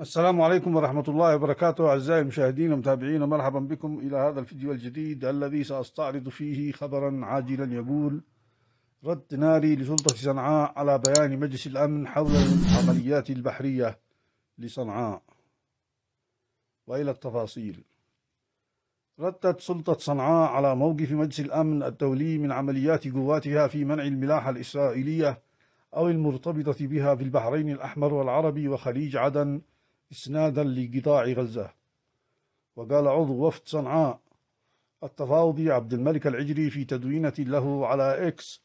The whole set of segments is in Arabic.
السلام عليكم ورحمة الله وبركاته أعزائي المشاهدين ومتابعين مرحبا بكم إلى هذا الفيديو الجديد الذي سأستعرض فيه خبرا عاجلا يقول رد ناري لسلطة صنعاء على بيان مجلس الأمن حول العمليات البحرية لصنعاء وإلى التفاصيل ردت سلطة صنعاء على موقف مجلس الأمن الدولي من عمليات قواتها في منع الملاحة الإسرائيلية أو المرتبطة بها في البحرين الأحمر والعربي وخليج عدن إسنادا لقطاع غزة وقال عضو وفد صنعاء التفاوضي عبد الملك العجري في تدوينة له على إكس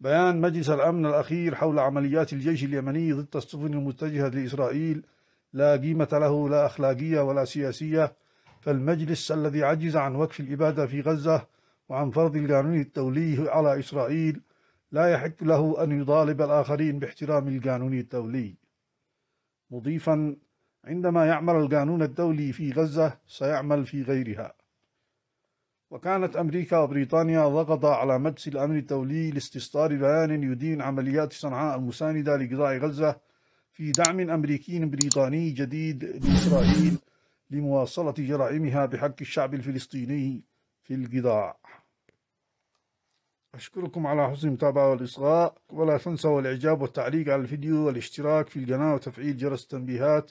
بيان مجلس الأمن الأخير حول عمليات الجيش اليمني ضد السفن المتجهة لإسرائيل لا قيمة له لا أخلاقية ولا سياسية فالمجلس الذي عجز عن وقف الإبادة في غزة وعن فرض القانون الدولي على إسرائيل لا يحق له أن يطالب الآخرين باحترام القانون الدولي مضيفا عندما يعمل القانون الدولي في غزة سيعمل في غيرها وكانت أمريكا وبريطانيا ضغطا على مجلس الأمن الدولي لاستصدار بيان يدين عمليات صنعاء المساندة لقطاع غزة في دعم أمريكي بريطاني جديد لإسرائيل لمواصلة جرائمها بحق الشعب الفلسطيني في القطاع أشكركم على حسن المتابعة والإصغاء ولا تنسوا الإعجاب والتعليق على الفيديو والاشتراك في القناة وتفعيل جرس التنبيهات